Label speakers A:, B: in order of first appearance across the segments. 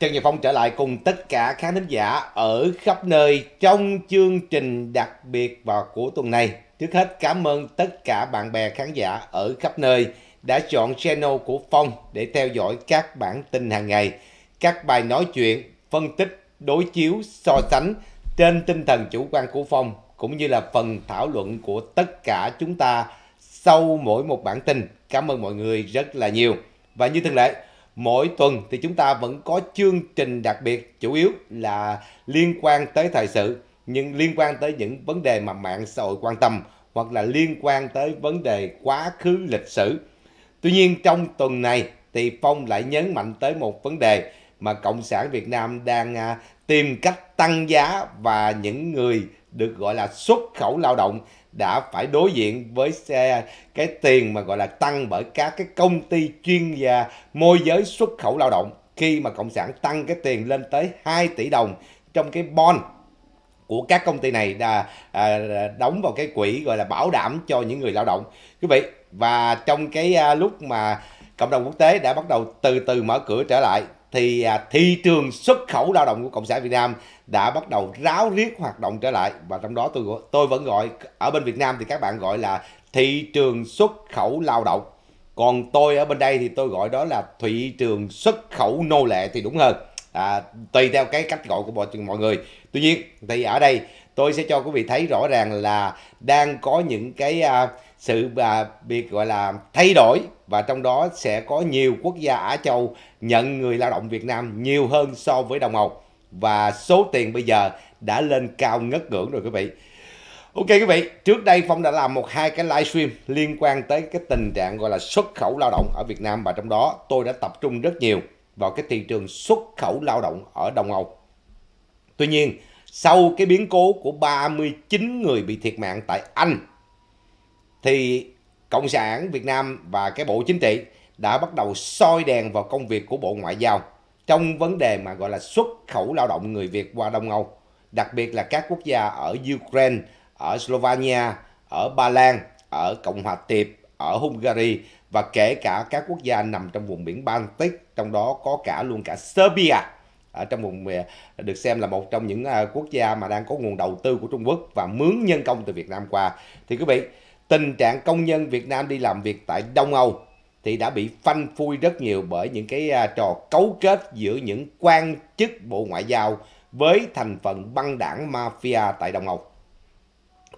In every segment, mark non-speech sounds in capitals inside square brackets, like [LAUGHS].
A: Trần Nhật Phong trở lại cùng tất cả khán thính giả ở khắp nơi trong chương trình đặc biệt vào của tuần này. Trước hết cảm ơn tất cả bạn bè khán giả ở khắp nơi đã chọn channel của Phong để theo dõi các bản tin hàng ngày, các bài nói chuyện, phân tích, đối chiếu, so sánh trên tinh thần chủ quan của Phong cũng như là phần thảo luận của tất cả chúng ta sau mỗi một bản tin. Cảm ơn mọi người rất là nhiều. Và như thường lệ, mỗi tuần thì chúng ta vẫn có chương trình đặc biệt chủ yếu là liên quan tới thời sự nhưng liên quan tới những vấn đề mà mạng xã hội quan tâm hoặc là liên quan tới vấn đề quá khứ lịch sử. Tuy nhiên trong tuần này thì Phong lại nhấn mạnh tới một vấn đề mà Cộng sản Việt Nam đang à, tìm cách tăng giá và những người được gọi là xuất khẩu lao động đã phải đối diện với xe cái tiền mà gọi là tăng bởi các cái công ty chuyên gia môi giới xuất khẩu lao động khi mà cộng sản tăng cái tiền lên tới 2 tỷ đồng trong cái bond của các công ty này đã à, đóng vào cái quỹ gọi là bảo đảm cho những người lao động quý vị và trong cái à, lúc mà cộng đồng quốc tế đã bắt đầu từ từ mở cửa trở lại thì à, thị trường xuất khẩu lao động của cộng sản Việt Nam đã bắt đầu ráo riết hoạt động trở lại và trong đó tôi tôi vẫn gọi ở bên Việt Nam thì các bạn gọi là thị trường xuất khẩu lao động còn tôi ở bên đây thì tôi gọi đó là thị trường xuất khẩu nô lệ thì đúng hơn à, tùy theo cái cách gọi của mọi người tuy nhiên thì ở đây tôi sẽ cho quý vị thấy rõ ràng là đang có những cái à, sự à, việc gọi là thay đổi và trong đó sẽ có nhiều quốc gia Á Châu nhận người lao động Việt Nam nhiều hơn so với đồng Âu và số tiền bây giờ đã lên cao ngất ngưỡng rồi quý vị. Ok quý vị, trước đây Phong đã làm một hai cái livestream liên quan tới cái tình trạng gọi là xuất khẩu lao động ở Việt Nam và trong đó tôi đã tập trung rất nhiều vào cái thị trường xuất khẩu lao động ở Đông Âu. Tuy nhiên, sau cái biến cố của 39 người bị thiệt mạng tại Anh thì Cộng sản Việt Nam và cái Bộ Chính trị đã bắt đầu soi đèn vào công việc của Bộ Ngoại giao trong vấn đề mà gọi là xuất khẩu lao động người Việt qua Đông Âu, đặc biệt là các quốc gia ở Ukraine, ở Slovenia, ở Ba Lan, ở Cộng hòa Tiệp, ở Hungary và kể cả các quốc gia nằm trong vùng biển Baltic, trong đó có cả luôn cả Serbia ở trong vùng à, được xem là một trong những à, quốc gia mà đang có nguồn đầu tư của Trung Quốc và mướn nhân công từ Việt Nam qua. Thì quý vị, tình trạng công nhân Việt Nam đi làm việc tại Đông Âu thì đã bị phanh phui rất nhiều bởi những cái à, trò cấu kết giữa những quan chức Bộ Ngoại giao với thành phần băng đảng mafia tại Đông Âu.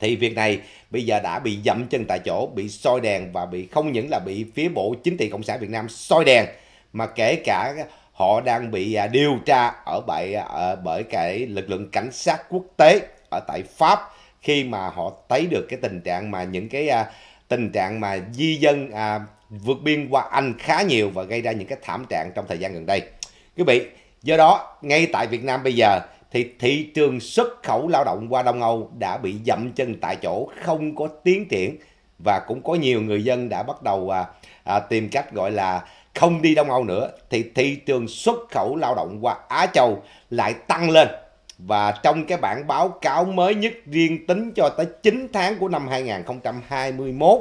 A: Thì việc này bây giờ đã bị dậm chân tại chỗ, bị soi đèn và bị không những là bị phía Bộ Chính trị Cộng sản Việt Nam soi đèn mà kể cả họ đang bị à, điều tra ở bởi, à, ở bởi cái lực lượng cảnh sát quốc tế ở tại Pháp khi mà họ thấy được cái tình trạng mà những cái à, tình trạng mà di dân à, vượt biên qua Anh khá nhiều và gây ra những cái thảm trạng trong thời gian gần đây. Quý vị, do đó ngay tại Việt Nam bây giờ thì thị trường xuất khẩu lao động qua Đông Âu đã bị dậm chân tại chỗ, không có tiến triển và cũng có nhiều người dân đã bắt đầu à, à, tìm cách gọi là không đi Đông Âu nữa thì thị trường xuất khẩu lao động qua Á Châu lại tăng lên và trong cái bản báo cáo mới nhất riêng tính cho tới 9 tháng của năm 2021,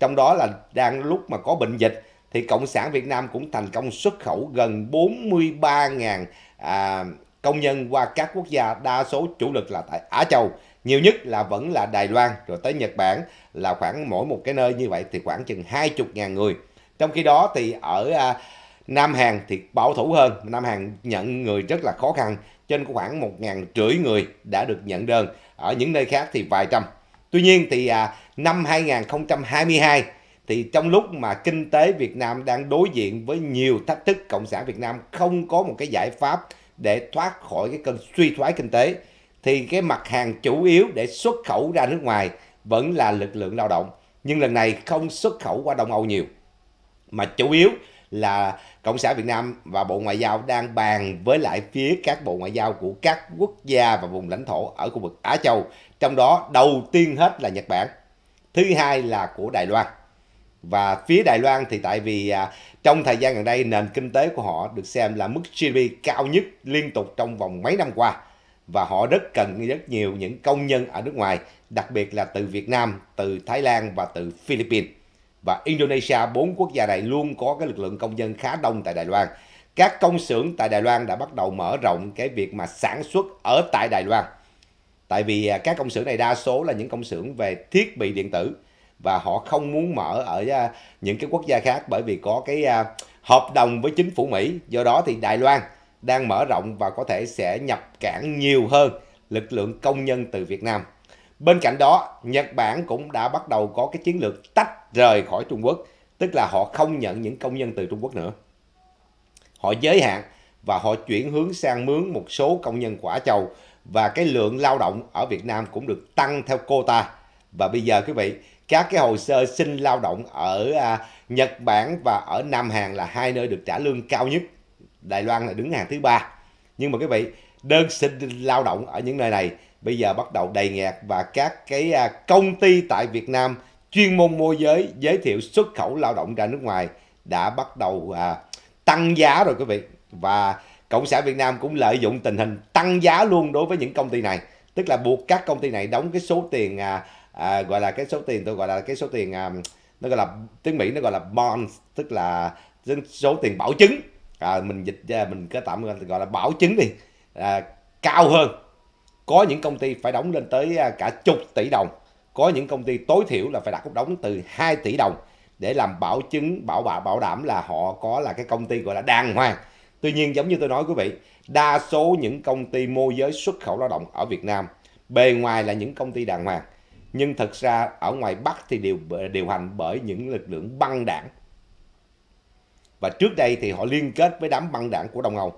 A: trong đó là đang lúc mà có bệnh dịch, thì Cộng sản Việt Nam cũng thành công xuất khẩu gần 43.000 à, công nhân qua các quốc gia, đa số chủ lực là tại Á Châu, nhiều nhất là vẫn là Đài Loan, rồi tới Nhật Bản là khoảng mỗi một cái nơi như vậy thì khoảng chừng 20.000 người. Trong khi đó thì ở à, Nam Hàn thì bảo thủ hơn, Nam Hàn nhận người rất là khó khăn, trên khoảng một ngàn rưỡi người đã được nhận đơn ở những nơi khác thì vài trăm tuy nhiên thì à, năm 2022 thì trong lúc mà kinh tế Việt Nam đang đối diện với nhiều thách thức cộng sản Việt Nam không có một cái giải pháp để thoát khỏi cái cơn suy thoái kinh tế thì cái mặt hàng chủ yếu để xuất khẩu ra nước ngoài vẫn là lực lượng lao động nhưng lần này không xuất khẩu qua Đông Âu nhiều mà chủ yếu là Cộng sản Việt Nam và Bộ Ngoại giao đang bàn với lại phía các bộ ngoại giao của các quốc gia và vùng lãnh thổ ở khu vực Á Châu, trong đó đầu tiên hết là Nhật Bản, thứ hai là của Đài Loan. Và phía Đài Loan thì tại vì à, trong thời gian gần đây nền kinh tế của họ được xem là mức GDP cao nhất liên tục trong vòng mấy năm qua và họ rất cần rất nhiều những công nhân ở nước ngoài, đặc biệt là từ Việt Nam, từ Thái Lan và từ Philippines và Indonesia bốn quốc gia này luôn có cái lực lượng công dân khá đông tại Đài Loan các công xưởng tại Đài Loan đã bắt đầu mở rộng cái việc mà sản xuất ở tại Đài Loan tại vì à, các công xưởng này đa số là những công xưởng về thiết bị điện tử và họ không muốn mở ở à, những cái quốc gia khác bởi vì có cái à, hợp đồng với chính phủ Mỹ do đó thì Đài Loan đang mở rộng và có thể sẽ nhập cảng nhiều hơn lực lượng công nhân từ Việt Nam Bên cạnh đó, Nhật Bản cũng đã bắt đầu có cái chiến lược tách rời khỏi Trung Quốc, tức là họ không nhận những công nhân từ Trung Quốc nữa. Họ giới hạn và họ chuyển hướng sang mướn một số công nhân quả châu và cái lượng lao động ở Việt Nam cũng được tăng theo quota. Và bây giờ quý vị, các cái hồ sơ xin lao động ở à, Nhật Bản và ở Nam Hàn là hai nơi được trả lương cao nhất. Đài Loan là đứng hàng thứ ba. Nhưng mà quý vị, đơn xin lao động ở những nơi này bây giờ bắt đầu đầy nghẹt và các cái à, công ty tại Việt Nam chuyên môn môi giới giới thiệu xuất khẩu lao động ra nước ngoài đã bắt đầu à, tăng giá rồi quý vị và cộng sản Việt Nam cũng lợi dụng tình hình tăng giá luôn đối với những công ty này tức là buộc các công ty này đóng cái số tiền à, à, gọi là cái số tiền tôi gọi là cái số tiền à, nó gọi là tiếng Mỹ nó gọi là bond tức là số tiền bảo chứng à, mình dịch ra mình có tạm gọi là bảo chứng đi à, cao hơn có những công ty phải đóng lên tới à, cả chục tỷ đồng có những công ty tối thiểu là phải đặt cốc đóng từ 2 tỷ đồng để làm bảo chứng bảo bảo bảo đảm là họ có là cái công ty gọi là đàng hoàng tuy nhiên giống như tôi nói quý vị đa số những công ty môi giới xuất khẩu lao động ở Việt Nam bề ngoài là những công ty đàng hoàng nhưng thực ra ở ngoài Bắc thì điều điều hành bởi những lực lượng băng đảng và trước đây thì họ liên kết với đám băng đảng của Đông Âu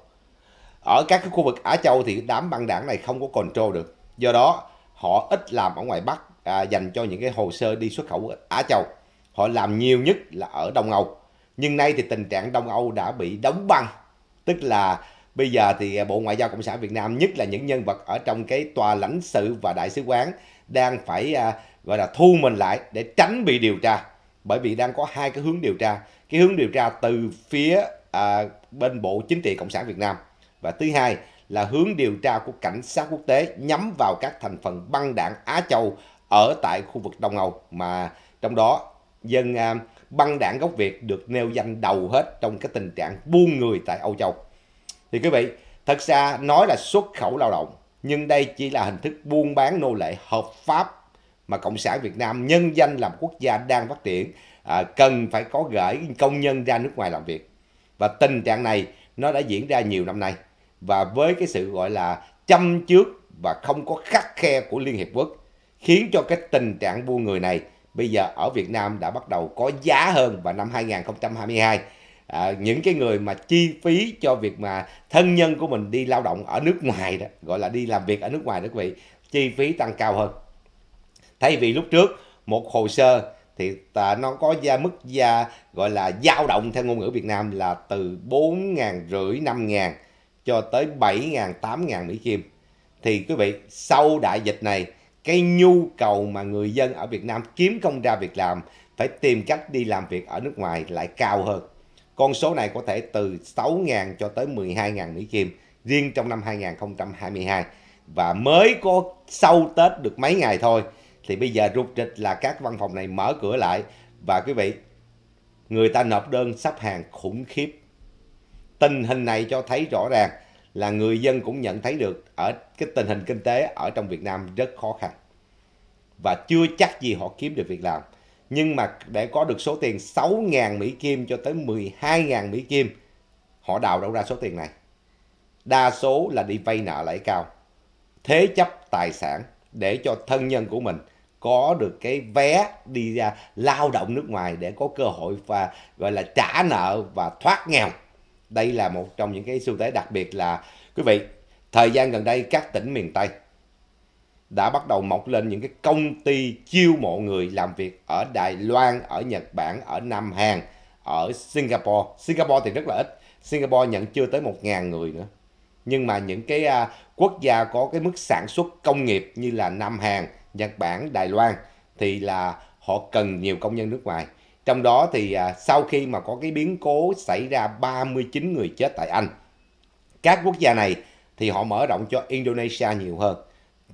A: ở các cái khu vực Á Châu thì đám băng đảng này không có control được do đó họ ít làm ở ngoài Bắc à, dành cho những cái hồ sơ đi xuất khẩu Á Châu họ làm nhiều nhất là ở Đông Âu nhưng nay thì tình trạng Đông Âu đã bị đóng băng tức là bây giờ thì Bộ Ngoại giao Cộng sản Việt Nam nhất là những nhân vật ở trong cái tòa lãnh sự và đại sứ quán đang phải à, gọi là thu mình lại để tránh bị điều tra bởi vì đang có hai cái hướng điều tra cái hướng điều tra từ phía à, bên Bộ Chính trị Cộng sản Việt Nam và thứ hai là hướng điều tra của cảnh sát quốc tế nhắm vào các thành phần băng đảng Á Châu ở tại khu vực Đông Âu mà trong đó dân à, băng đảng gốc Việt được nêu danh đầu hết trong cái tình trạng buôn người tại Âu Châu. Thì quý vị, thật ra nói là xuất khẩu lao động nhưng đây chỉ là hình thức buôn bán nô lệ hợp pháp mà Cộng sản Việt Nam nhân danh làm quốc gia đang phát triển à, cần phải có gửi công nhân ra nước ngoài làm việc. Và tình trạng này nó đã diễn ra nhiều năm nay và với cái sự gọi là chăm trước và không có khắc khe của Liên Hiệp Quốc khiến cho cái tình trạng buôn người này bây giờ ở Việt Nam đã bắt đầu có giá hơn vào năm 2022 à, những cái người mà chi phí cho việc mà thân nhân của mình đi lao động ở nước ngoài đó gọi là đi làm việc ở nước ngoài đó quý vị chi phí tăng cao hơn thay vì lúc trước một hồ sơ thì à, nó có gia mức gia gọi là dao động theo ngôn ngữ Việt Nam là từ 4 ngàn rưỡi 5 ngàn cho tới 7.000, 8.000 Mỹ Kim. Thì quý vị, sau đại dịch này, cái nhu cầu mà người dân ở Việt Nam kiếm không ra việc làm, phải tìm cách đi làm việc ở nước ngoài lại cao hơn. Con số này có thể từ 6.000 cho tới 12.000 Mỹ Kim riêng trong năm 2022. Và mới có sau Tết được mấy ngày thôi, thì bây giờ rụt rịch là các văn phòng này mở cửa lại. Và quý vị, người ta nộp đơn sắp hàng khủng khiếp tình hình này cho thấy rõ ràng là người dân cũng nhận thấy được ở cái tình hình kinh tế ở trong Việt Nam rất khó khăn và chưa chắc gì họ kiếm được việc làm. Nhưng mà để có được số tiền 6.000 Mỹ Kim cho tới 12.000 Mỹ Kim, họ đào đâu ra số tiền này? Đa số là đi vay nợ lãi cao, thế chấp tài sản để cho thân nhân của mình có được cái vé đi ra lao động nước ngoài để có cơ hội và gọi là trả nợ và thoát nghèo đây là một trong những cái xu thế đặc biệt là quý vị thời gian gần đây các tỉnh miền tây đã bắt đầu mọc lên những cái công ty chiêu mộ người làm việc ở Đài Loan, ở Nhật Bản, ở Nam Hàn, ở Singapore. Singapore thì rất là ít. Singapore nhận chưa tới một ngàn người nữa. Nhưng mà những cái uh, quốc gia có cái mức sản xuất công nghiệp như là Nam Hàn, Nhật Bản, Đài Loan thì là họ cần nhiều công nhân nước ngoài. Trong đó thì à, sau khi mà có cái biến cố xảy ra 39 người chết tại Anh, các quốc gia này thì họ mở rộng cho Indonesia nhiều hơn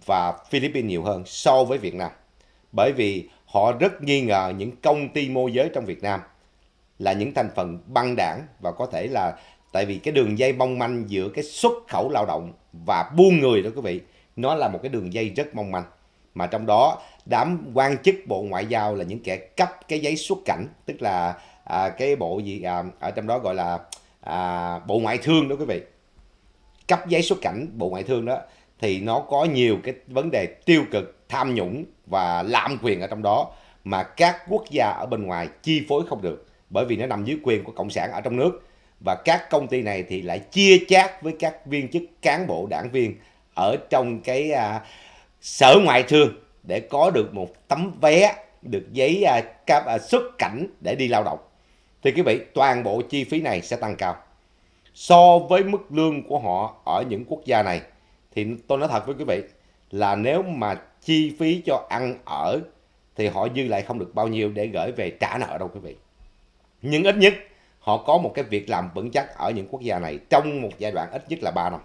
A: và Philippines nhiều hơn so với Việt Nam. Bởi vì họ rất nghi ngờ những công ty môi giới trong Việt Nam là những thành phần băng đảng và có thể là tại vì cái đường dây mong manh giữa cái xuất khẩu lao động và buôn người đó quý vị nó là một cái đường dây rất mong manh mà trong đó đám quan chức bộ ngoại giao là những kẻ cấp cái giấy xuất cảnh tức là à, cái bộ gì à, ở trong đó gọi là à, bộ ngoại thương đó quý vị cấp giấy xuất cảnh bộ ngoại thương đó thì nó có nhiều cái vấn đề tiêu cực tham nhũng và lạm quyền ở trong đó mà các quốc gia ở bên ngoài chi phối không được bởi vì nó nằm dưới quyền của cộng sản ở trong nước và các công ty này thì lại chia chác với các viên chức cán bộ đảng viên ở trong cái à, sở ngoại thương để có được một tấm vé được giấy à, à, xuất cảnh để đi lao động thì quý vị toàn bộ chi phí này sẽ tăng cao so với mức lương của họ ở những quốc gia này thì tôi nói thật với quý vị là nếu mà chi phí cho ăn ở thì họ dư lại không được bao nhiêu để gửi về trả nợ đâu quý vị nhưng ít nhất họ có một cái việc làm vững chắc ở những quốc gia này trong một giai đoạn ít nhất là 3 năm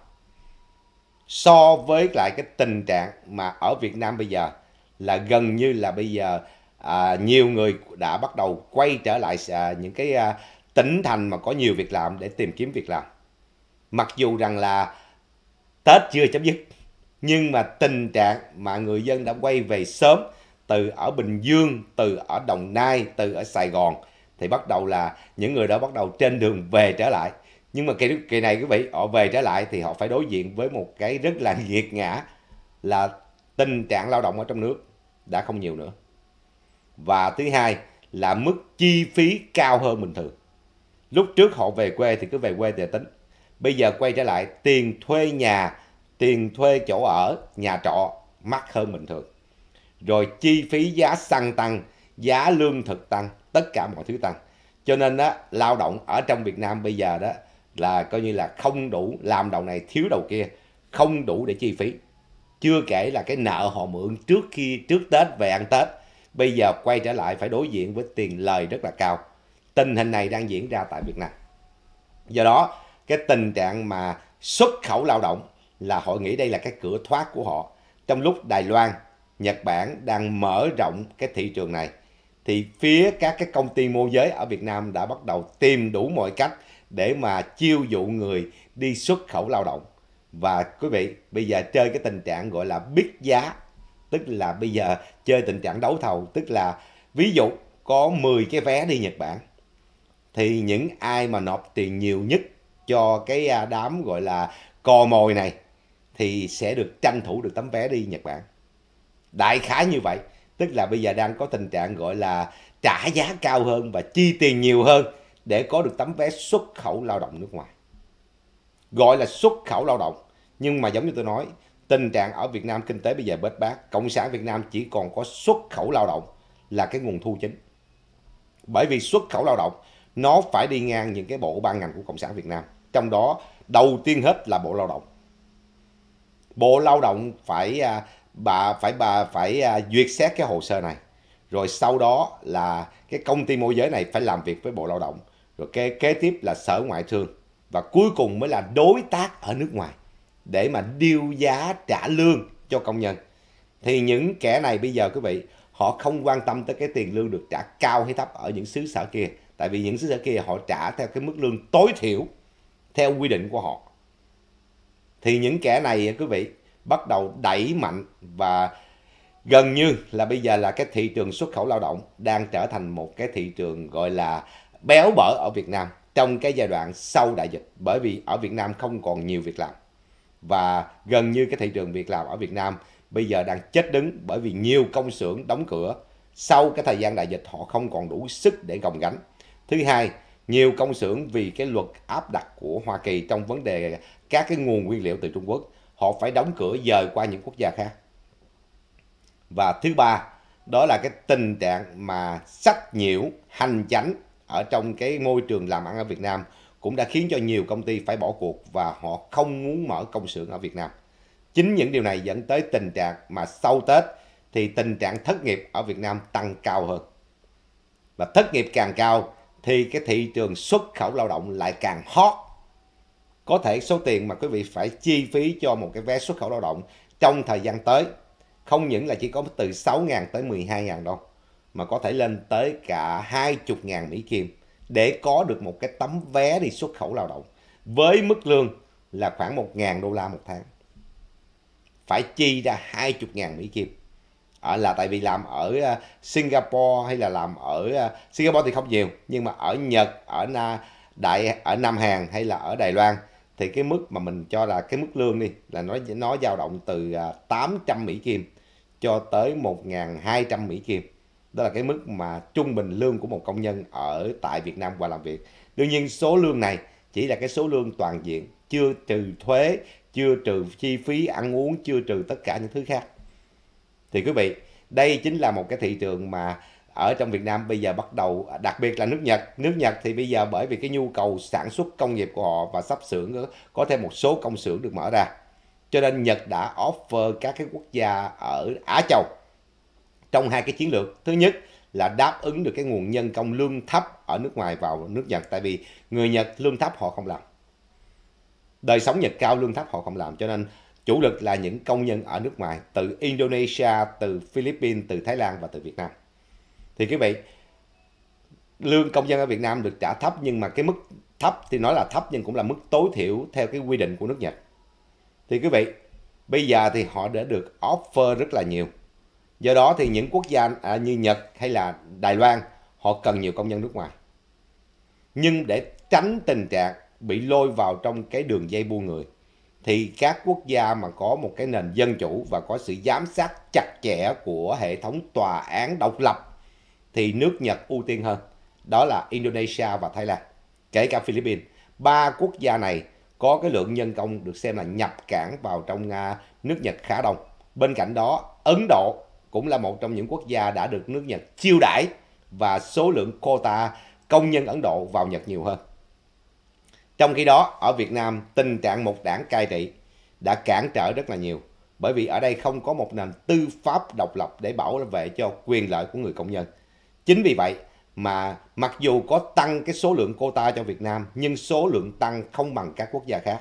A: so với lại cái tình trạng mà ở Việt Nam bây giờ là gần như là bây giờ à, nhiều người đã bắt đầu quay trở lại à, những cái à, tỉnh thành mà có nhiều việc làm để tìm kiếm việc làm mặc dù rằng là Tết chưa chấm dứt nhưng mà tình trạng mà người dân đã quay về sớm từ ở Bình Dương, từ ở Đồng Nai, từ ở Sài Gòn thì bắt đầu là những người đó bắt đầu trên đường về trở lại nhưng mà kỳ kỳ này quý vị họ về trở lại thì họ phải đối diện với một cái rất là [LAUGHS] nghiệt ngã là tình trạng lao động ở trong nước đã không nhiều nữa và thứ hai là mức chi phí cao hơn bình thường lúc trước họ về quê thì cứ về quê để tính bây giờ quay trở lại tiền thuê nhà tiền thuê chỗ ở nhà trọ mắc hơn bình thường rồi chi phí giá xăng tăng giá lương thực tăng tất cả mọi thứ tăng cho nên đó, lao động ở trong Việt Nam bây giờ đó là coi như là không đủ làm đầu này thiếu đầu kia không đủ để chi phí chưa kể là cái nợ họ mượn trước khi trước tết về ăn tết bây giờ quay trở lại phải đối diện với tiền lời rất là cao tình hình này đang diễn ra tại việt nam do đó cái tình trạng mà xuất khẩu lao động là họ nghĩ đây là cái cửa thoát của họ trong lúc đài loan nhật bản đang mở rộng cái thị trường này thì phía các cái công ty môi giới ở việt nam đã bắt đầu tìm đủ mọi cách để mà chiêu dụ người đi xuất khẩu lao động. Và quý vị, bây giờ chơi cái tình trạng gọi là biết giá, tức là bây giờ chơi tình trạng đấu thầu, tức là ví dụ có 10 cái vé đi Nhật Bản thì những ai mà nộp tiền nhiều nhất cho cái à, đám gọi là cò mồi này thì sẽ được tranh thủ được tấm vé đi Nhật Bản. Đại khái như vậy, tức là bây giờ đang có tình trạng gọi là trả giá cao hơn và chi tiền nhiều hơn để có được tấm vé xuất khẩu lao động nước ngoài. Gọi là xuất khẩu lao động, nhưng mà giống như tôi nói, tình trạng ở Việt Nam kinh tế bây giờ bết bát, cộng sản Việt Nam chỉ còn có xuất khẩu lao động là cái nguồn thu chính. Bởi vì xuất khẩu lao động nó phải đi ngang những cái bộ ban ngành của cộng sản Việt Nam, trong đó đầu tiên hết là bộ lao động. Bộ lao động phải à, bà phải bà phải à, duyệt xét cái hồ sơ này rồi sau đó là cái công ty môi giới này phải làm việc với bộ lao động rồi kế, kế tiếp là sở ngoại thương và cuối cùng mới là đối tác ở nước ngoài để mà điêu giá trả lương cho công nhân thì những kẻ này bây giờ quý vị họ không quan tâm tới cái tiền lương được trả cao hay thấp ở những xứ sở kia tại vì những xứ sở kia họ trả theo cái mức lương tối thiểu theo quy định của họ thì những kẻ này quý vị bắt đầu đẩy mạnh và gần như là bây giờ là cái thị trường xuất khẩu lao động đang trở thành một cái thị trường gọi là béo bở ở Việt Nam trong cái giai đoạn sau đại dịch bởi vì ở Việt Nam không còn nhiều việc làm và gần như cái thị trường việc làm ở Việt Nam bây giờ đang chết đứng bởi vì nhiều công xưởng đóng cửa sau cái thời gian đại dịch họ không còn đủ sức để gồng gánh. Thứ hai, nhiều công xưởng vì cái luật áp đặt của Hoa Kỳ trong vấn đề các cái nguồn nguyên liệu từ Trung Quốc, họ phải đóng cửa dời qua những quốc gia khác. Và thứ ba, đó là cái tình trạng mà sách nhiễu, hành chánh ở trong cái môi trường làm ăn ở Việt Nam cũng đã khiến cho nhiều công ty phải bỏ cuộc và họ không muốn mở công xưởng ở Việt Nam. Chính những điều này dẫn tới tình trạng mà sau Tết thì tình trạng thất nghiệp ở Việt Nam tăng cao hơn. Và thất nghiệp càng cao thì cái thị trường xuất khẩu lao động lại càng hot. Có thể số tiền mà quý vị phải chi phí cho một cái vé xuất khẩu lao động trong thời gian tới không những là chỉ có từ 6.000 tới 12.000 đồng mà có thể lên tới cả 20.000 Mỹ Kim để có được một cái tấm vé đi xuất khẩu lao động với mức lương là khoảng 1.000 đô la một tháng. Phải chi ra 20.000 Mỹ Kim. À, là tại vì làm ở à, Singapore hay là làm ở à, Singapore thì không nhiều nhưng mà ở Nhật, ở Na, Đại ở Nam Hàn hay là ở Đài Loan thì cái mức mà mình cho là cái mức lương đi là nó nó dao động từ 800 à, Mỹ Kim cho tới 1.200 Mỹ Kim đó là cái mức mà trung bình lương của một công nhân ở tại Việt Nam qua làm việc. Đương nhiên số lương này chỉ là cái số lương toàn diện, chưa trừ thuế, chưa trừ chi phí ăn uống, chưa trừ tất cả những thứ khác. Thì quý vị, đây chính là một cái thị trường mà ở trong Việt Nam bây giờ bắt đầu, đặc biệt là nước Nhật. Nước Nhật thì bây giờ bởi vì cái nhu cầu sản xuất công nghiệp của họ và sắp xưởng có thêm một số công xưởng được mở ra. Cho nên Nhật đã offer các cái quốc gia ở Á Châu trong hai cái chiến lược thứ nhất là đáp ứng được cái nguồn nhân công lương thấp ở nước ngoài vào nước Nhật tại vì người Nhật lương thấp họ không làm đời sống Nhật cao lương thấp họ không làm cho nên chủ lực là những công nhân ở nước ngoài từ Indonesia từ Philippines từ Thái Lan và từ Việt Nam thì quý vị lương công dân ở Việt Nam được trả thấp nhưng mà cái mức thấp thì nói là thấp nhưng cũng là mức tối thiểu theo cái quy định của nước Nhật thì quý vị bây giờ thì họ đã được offer rất là nhiều Do đó thì những quốc gia à, như Nhật hay là Đài Loan họ cần nhiều công nhân nước ngoài. Nhưng để tránh tình trạng bị lôi vào trong cái đường dây buôn người thì các quốc gia mà có một cái nền dân chủ và có sự giám sát chặt chẽ của hệ thống tòa án độc lập thì nước Nhật ưu tiên hơn. Đó là Indonesia và Thái Lan, kể cả Philippines. Ba quốc gia này có cái lượng nhân công được xem là nhập cảng vào trong à, nước Nhật khá đông. Bên cạnh đó, Ấn Độ cũng là một trong những quốc gia đã được nước Nhật chiêu đãi và số lượng quota công nhân Ấn Độ vào Nhật nhiều hơn. Trong khi đó, ở Việt Nam, tình trạng một đảng cai trị đã cản trở rất là nhiều bởi vì ở đây không có một nền tư pháp độc lập để bảo vệ cho quyền lợi của người công nhân. Chính vì vậy mà mặc dù có tăng cái số lượng quota cho Việt Nam nhưng số lượng tăng không bằng các quốc gia khác.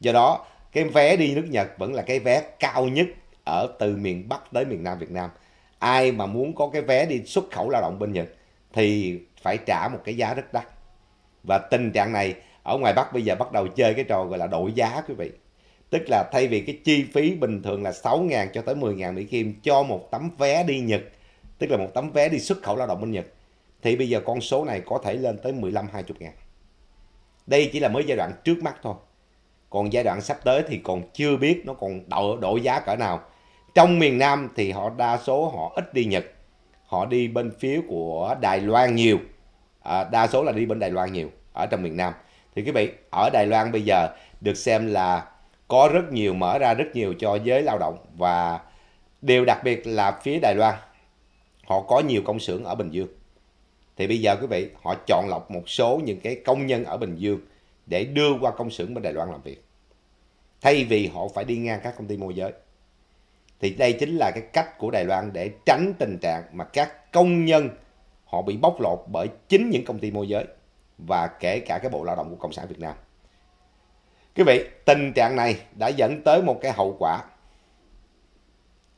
A: Do đó, cái vé đi nước Nhật vẫn là cái vé cao nhất ở từ miền Bắc tới miền Nam Việt Nam. Ai mà muốn có cái vé đi xuất khẩu lao động bên Nhật thì phải trả một cái giá rất đắt. Và tình trạng này ở ngoài Bắc bây giờ bắt đầu chơi cái trò gọi là đổi giá quý vị. Tức là thay vì cái chi phí bình thường là 6.000 cho tới 10.000 Mỹ Kim cho một tấm vé đi Nhật, tức là một tấm vé đi xuất khẩu lao động bên Nhật, thì bây giờ con số này có thể lên tới 15-20 ngàn. Đây chỉ là mới giai đoạn trước mắt thôi. Còn giai đoạn sắp tới thì còn chưa biết nó còn đổi giá cỡ nào trong miền Nam thì họ đa số họ ít đi Nhật họ đi bên phía của Đài Loan nhiều à, đa số là đi bên Đài Loan nhiều ở trong miền Nam thì quý vị ở Đài Loan bây giờ được xem là có rất nhiều mở ra rất nhiều cho giới lao động và điều đặc biệt là phía Đài Loan họ có nhiều công xưởng ở Bình Dương thì bây giờ quý vị họ chọn lọc một số những cái công nhân ở Bình Dương để đưa qua công xưởng bên Đài Loan làm việc thay vì họ phải đi ngang các công ty môi giới thì đây chính là cái cách của Đài Loan để tránh tình trạng mà các công nhân họ bị bóc lột bởi chính những công ty môi giới và kể cả cái bộ lao động của Cộng sản Việt Nam. Quý vị, tình trạng này đã dẫn tới một cái hậu quả.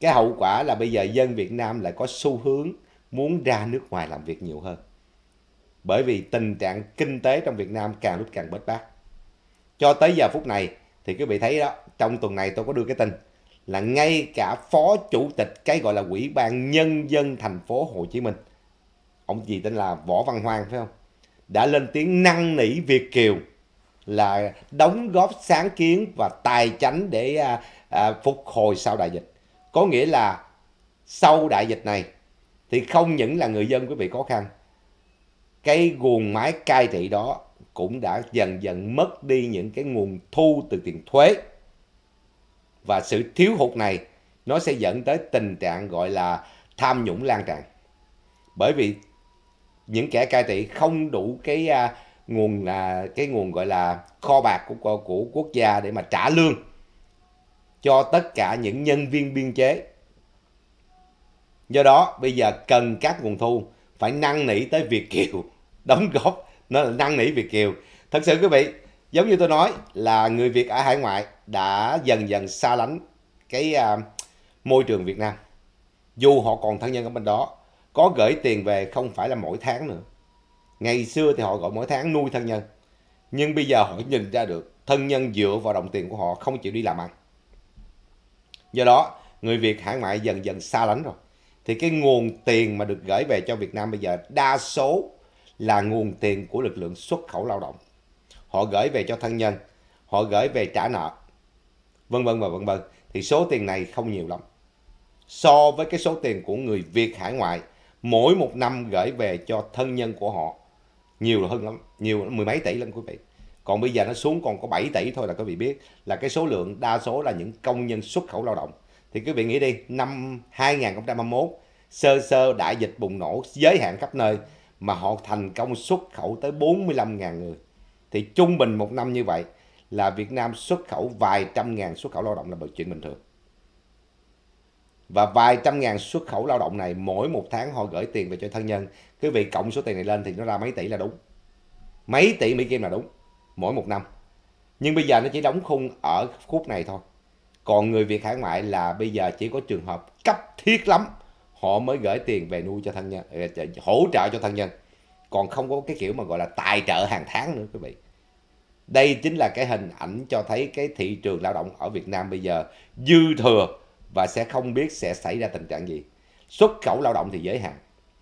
A: Cái hậu quả là bây giờ dân Việt Nam lại có xu hướng muốn ra nước ngoài làm việc nhiều hơn. Bởi vì tình trạng kinh tế trong Việt Nam càng lúc càng bết bát. Cho tới giờ phút này thì quý vị thấy đó, trong tuần này tôi có đưa cái tin là ngay cả phó chủ tịch cái gọi là quỹ ban nhân dân thành phố Hồ Chí Minh ông gì tên là Võ Văn Hoang phải không đã lên tiếng năn nỉ Việt Kiều là đóng góp sáng kiến và tài chánh để à, à, phục hồi sau đại dịch có nghĩa là sau đại dịch này thì không những là người dân quý vị khó khăn cái guồng máy cai trị đó cũng đã dần dần mất đi những cái nguồn thu từ tiền thuế và sự thiếu hụt này nó sẽ dẫn tới tình trạng gọi là tham nhũng lan tràn bởi vì những kẻ cai trị không đủ cái à, nguồn là cái nguồn gọi là kho bạc của của quốc gia để mà trả lương cho tất cả những nhân viên biên chế do đó bây giờ cần các nguồn thu phải năn nỉ tới việt kiều [LAUGHS] đóng góp nó là năn nỉ việt kiều thật sự quý vị giống như tôi nói là người việt ở hải ngoại đã dần dần xa lánh cái à, môi trường Việt Nam. Dù họ còn thân nhân ở bên đó, có gửi tiền về không phải là mỗi tháng nữa. Ngày xưa thì họ gọi mỗi tháng nuôi thân nhân. Nhưng bây giờ họ nhìn ra được thân nhân dựa vào đồng tiền của họ không chịu đi làm ăn. Do đó, người Việt hải ngoại dần dần xa lánh rồi. Thì cái nguồn tiền mà được gửi về cho Việt Nam bây giờ đa số là nguồn tiền của lực lượng xuất khẩu lao động. Họ gửi về cho thân nhân, họ gửi về trả nợ vân vân và vân vân thì số tiền này không nhiều lắm so với cái số tiền của người Việt hải ngoại mỗi một năm gửi về cho thân nhân của họ nhiều hơn lắm nhiều mười mấy tỷ lắm quý vị còn bây giờ nó xuống còn có 7 tỷ thôi là quý vị biết là cái số lượng đa số là những công nhân xuất khẩu lao động thì quý vị nghĩ đi năm 2021 sơ sơ đại dịch bùng nổ giới hạn khắp nơi mà họ thành công xuất khẩu tới 45.000 người thì trung bình một năm như vậy là Việt Nam xuất khẩu vài trăm ngàn xuất khẩu lao động là một chuyện bình thường. Và vài trăm ngàn xuất khẩu lao động này mỗi một tháng họ gửi tiền về cho thân nhân. Quý vị cộng số tiền này lên thì nó ra mấy tỷ là đúng. Mấy tỷ Mỹ Kim là đúng. Mỗi một năm. Nhưng bây giờ nó chỉ đóng khung ở khúc này thôi. Còn người Việt hải ngoại là bây giờ chỉ có trường hợp cấp thiết lắm. Họ mới gửi tiền về nuôi cho thân nhân, hỗ trợ cho thân nhân. Còn không có cái kiểu mà gọi là tài trợ hàng tháng nữa quý vị đây chính là cái hình ảnh cho thấy cái thị trường lao động ở Việt Nam bây giờ dư thừa và sẽ không biết sẽ xảy ra tình trạng gì xuất khẩu lao động thì giới hạn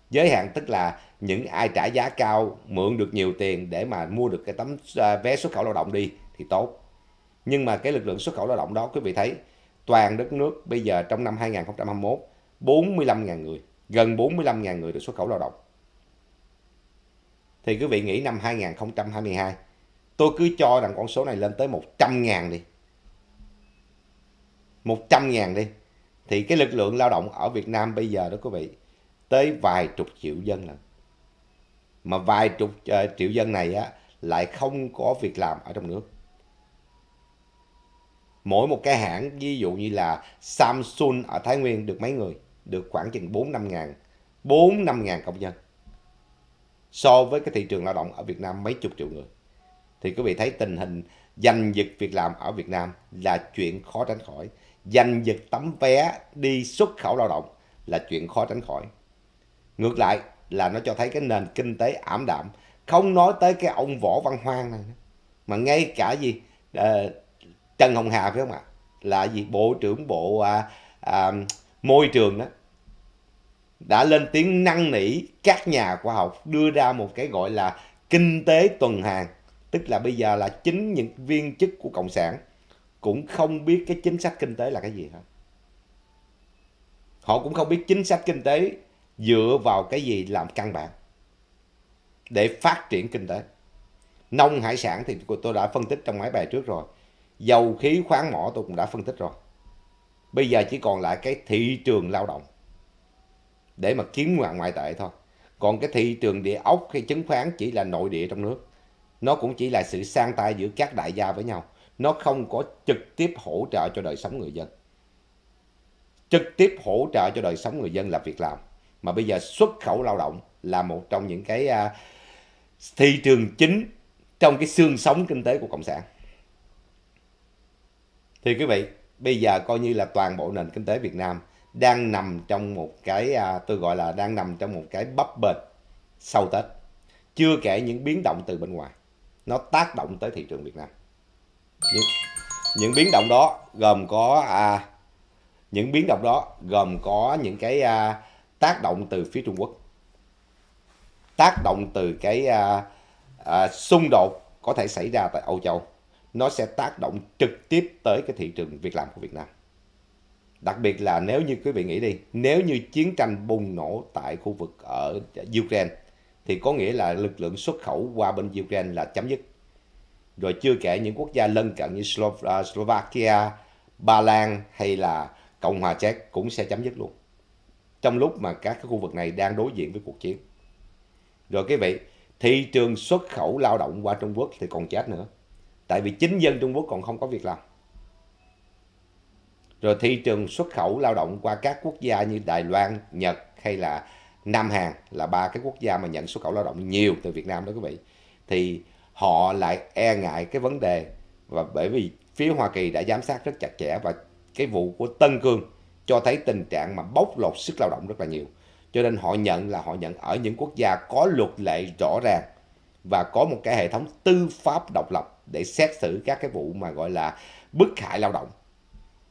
A: giới hạn tức là những ai trả giá cao mượn được nhiều tiền để mà mua được cái tấm à, vé xuất khẩu lao động đi thì tốt nhưng mà cái lực lượng xuất khẩu lao động đó quý vị thấy toàn đất nước bây giờ trong năm 2021 45.000 người gần 45.000 người được xuất khẩu lao động thì quý vị nghĩ năm 2022 tôi cứ cho rằng con số này lên tới 100 ngàn đi 100 ngàn đi thì cái lực lượng lao động ở Việt Nam bây giờ đó quý vị tới vài chục triệu dân lần mà vài chục uh, triệu dân này á, lại không có việc làm ở trong nước mỗi một cái hãng ví dụ như là Samsung ở Thái Nguyên được mấy người được khoảng chừng 4 năm ngàn 4 năm ngàn công nhân so với cái thị trường lao động ở Việt Nam mấy chục triệu người thì quý vị thấy tình hình giành giật việc làm ở Việt Nam là chuyện khó tránh khỏi. Giành giật tấm vé đi xuất khẩu lao động là chuyện khó tránh khỏi. Ngược lại là nó cho thấy cái nền kinh tế ảm đạm. Không nói tới cái ông Võ Văn Hoang này. Mà ngay cả gì à, Trần Hồng Hà phải không ạ? Là gì Bộ trưởng Bộ à, à, Môi trường đó. Đã lên tiếng năn nỉ các nhà khoa học đưa ra một cái gọi là kinh tế tuần hàng tức là bây giờ là chính những viên chức của cộng sản cũng không biết cái chính sách kinh tế là cái gì hết họ cũng không biết chính sách kinh tế dựa vào cái gì làm căn bản để phát triển kinh tế nông hải sản thì tôi đã phân tích trong mấy bài trước rồi dầu khí khoáng mỏ tôi cũng đã phân tích rồi bây giờ chỉ còn lại cái thị trường lao động để mà kiếm ngoạn ngoại tệ thôi còn cái thị trường địa ốc hay chứng khoán chỉ là nội địa trong nước nó cũng chỉ là sự sang tay giữa các đại gia với nhau nó không có trực tiếp hỗ trợ cho đời sống người dân trực tiếp hỗ trợ cho đời sống người dân là việc làm mà bây giờ xuất khẩu lao động là một trong những cái à, thị trường chính trong cái xương sống kinh tế của cộng sản thì quý vị bây giờ coi như là toàn bộ nền kinh tế Việt Nam đang nằm trong một cái à, tôi gọi là đang nằm trong một cái bấp bênh sau Tết chưa kể những biến động từ bên ngoài nó tác động tới thị trường Việt Nam những, những biến động đó gồm có à, những biến động đó gồm có những cái à, tác động từ phía Trung Quốc tác động từ cái à, à, xung đột có thể xảy ra tại Âu Châu nó sẽ tác động trực tiếp tới cái thị trường việc làm của Việt Nam đặc biệt là nếu như quý vị nghĩ đi nếu như chiến tranh bùng nổ tại khu vực ở Ukraine thì có nghĩa là lực lượng xuất khẩu qua bên Ukraine là chấm dứt. Rồi chưa kể những quốc gia lân cận như à, Slovakia, Ba Lan hay là Cộng hòa Czech cũng sẽ chấm dứt luôn. Trong lúc mà các cái khu vực này đang đối diện với cuộc chiến. Rồi cái vậy, thị trường xuất khẩu lao động qua Trung Quốc thì còn chết nữa. Tại vì chính dân Trung Quốc còn không có việc làm. Rồi thị trường xuất khẩu lao động qua các quốc gia như Đài Loan, Nhật hay là Nam Hàn là ba cái quốc gia mà nhận xuất khẩu lao động nhiều từ Việt Nam đó quý vị thì họ lại e ngại cái vấn đề và bởi vì phía Hoa Kỳ đã giám sát rất chặt chẽ và cái vụ của Tân Cương cho thấy tình trạng mà bóc lột sức lao động rất là nhiều cho nên họ nhận là họ nhận ở những quốc gia có luật lệ rõ ràng và có một cái hệ thống tư pháp độc lập để xét xử các cái vụ mà gọi là bức hại lao động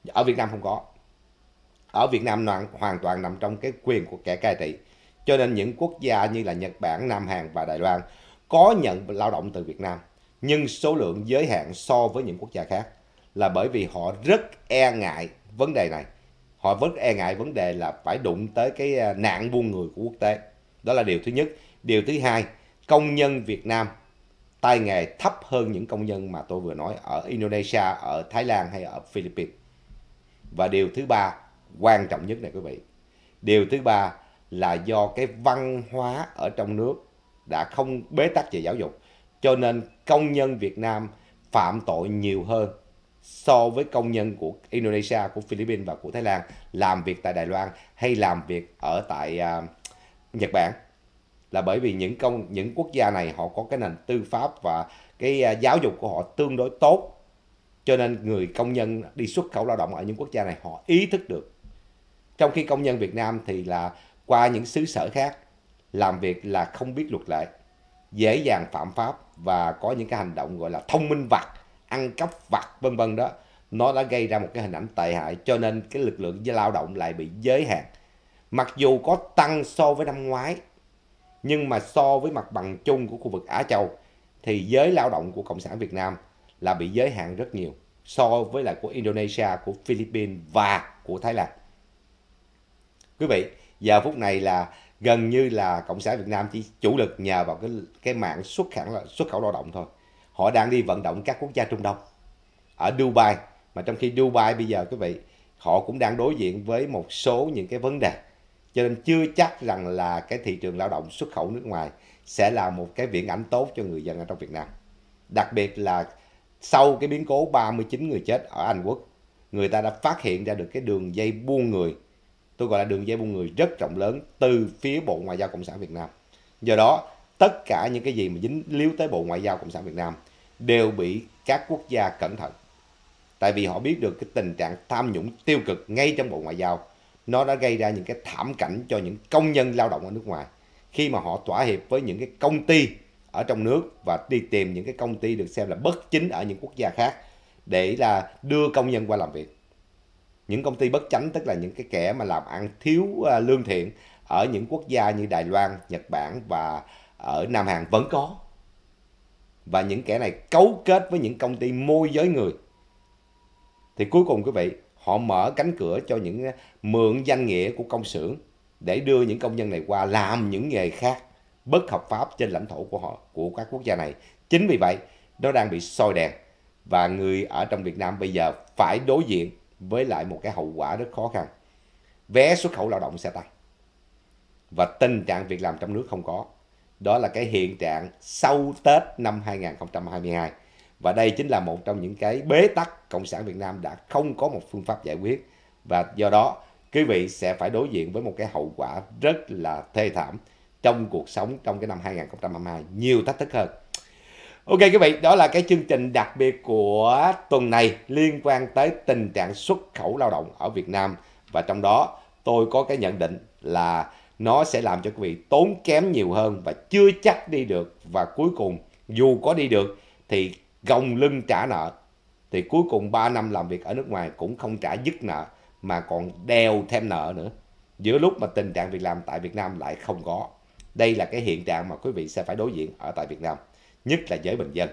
A: ở Việt Nam không có ở Việt Nam hoàn toàn nằm trong cái quyền của kẻ cai trị cho nên những quốc gia như là Nhật Bản, Nam Hàn và Đài Loan có nhận lao động từ Việt Nam nhưng số lượng giới hạn so với những quốc gia khác là bởi vì họ rất e ngại vấn đề này. Họ rất e ngại vấn đề là phải đụng tới cái à, nạn buôn người của quốc tế. Đó là điều thứ nhất. Điều thứ hai, công nhân Việt Nam tay nghề thấp hơn những công nhân mà tôi vừa nói ở Indonesia, ở Thái Lan hay ở Philippines. Và điều thứ ba, quan trọng nhất này quý vị. Điều thứ ba là do cái văn hóa ở trong nước đã không bế tắc về giáo dục cho nên công nhân Việt Nam phạm tội nhiều hơn so với công nhân của Indonesia, của Philippines và của Thái Lan làm việc tại Đài Loan hay làm việc ở tại uh, Nhật Bản là bởi vì những công những quốc gia này họ có cái nền tư pháp và cái uh, giáo dục của họ tương đối tốt cho nên người công nhân đi xuất khẩu lao động ở những quốc gia này họ ý thức được trong khi công nhân Việt Nam thì là qua những xứ sở khác, làm việc là không biết luật lệ, dễ dàng phạm pháp và có những cái hành động gọi là thông minh vặt, ăn cắp vặt vân vân đó, nó đã gây ra một cái hình ảnh tệ hại cho nên cái lực lượng lao động lại bị giới hạn. Mặc dù có tăng so với năm ngoái, nhưng mà so với mặt bằng chung của khu vực Á Châu thì giới lao động của Cộng sản Việt Nam là bị giới hạn rất nhiều so với lại của Indonesia, của Philippines và của Thái Lan. Quý vị, giờ phút này là gần như là cộng sản Việt Nam chỉ chủ lực nhờ vào cái cái mạng xuất khẩu là xuất khẩu lao động thôi họ đang đi vận động các quốc gia Trung Đông ở Dubai mà trong khi Dubai bây giờ quý vị họ cũng đang đối diện với một số những cái vấn đề cho nên chưa chắc rằng là cái thị trường lao động xuất khẩu nước ngoài sẽ là một cái viễn ảnh tốt cho người dân ở trong Việt Nam đặc biệt là sau cái biến cố 39 người chết ở Anh Quốc người ta đã phát hiện ra được cái đường dây buôn người tôi gọi là đường dây buôn người rất rộng lớn từ phía Bộ Ngoại giao Cộng sản Việt Nam. Do đó, tất cả những cái gì mà dính líu tới Bộ Ngoại giao Cộng sản Việt Nam đều bị các quốc gia cẩn thận. Tại vì họ biết được cái tình trạng tham nhũng tiêu cực ngay trong Bộ Ngoại giao nó đã gây ra những cái thảm cảnh cho những công nhân lao động ở nước ngoài khi mà họ tỏa hiệp với những cái công ty ở trong nước và đi tìm những cái công ty được xem là bất chính ở những quốc gia khác để là đưa công nhân qua làm việc những công ty bất chánh tức là những cái kẻ mà làm ăn thiếu à, lương thiện ở những quốc gia như Đài Loan, Nhật Bản và ở Nam Hàn vẫn có. Và những kẻ này cấu kết với những công ty môi giới người. Thì cuối cùng quý vị, họ mở cánh cửa cho những à, mượn danh nghĩa của công xưởng để đưa những công nhân này qua làm những nghề khác bất hợp pháp trên lãnh thổ của họ của các quốc gia này. Chính vì vậy, nó đang bị soi đèn và người ở trong Việt Nam bây giờ phải đối diện với lại một cái hậu quả rất khó khăn. Vé xuất khẩu lao động sẽ tăng và tình trạng việc làm trong nước không có. Đó là cái hiện trạng sau Tết năm 2022 và đây chính là một trong những cái bế tắc Cộng sản Việt Nam đã không có một phương pháp giải quyết và do đó quý vị sẽ phải đối diện với một cái hậu quả rất là thê thảm trong cuộc sống trong cái năm 2022 nhiều thách thức hơn. Ok quý vị, đó là cái chương trình đặc biệt của tuần này liên quan tới tình trạng xuất khẩu lao động ở Việt Nam và trong đó tôi có cái nhận định là nó sẽ làm cho quý vị tốn kém nhiều hơn và chưa chắc đi được và cuối cùng dù có đi được thì gồng lưng trả nợ thì cuối cùng 3 năm làm việc ở nước ngoài cũng không trả dứt nợ mà còn đeo thêm nợ nữa giữa lúc mà tình trạng việc làm tại Việt Nam lại không có đây là cái hiện trạng mà quý vị sẽ phải đối diện ở tại Việt Nam nhất là giới bình dân.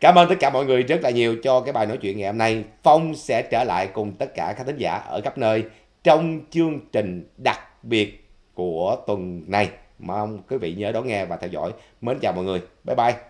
A: Cảm ơn tất cả mọi người rất là nhiều cho cái bài nói chuyện ngày hôm nay. Phong sẽ trở lại cùng tất cả các thính giả ở khắp nơi trong chương trình đặc biệt của tuần này. Mong quý vị nhớ đón nghe và theo dõi. Mến chào mọi người. Bye bye.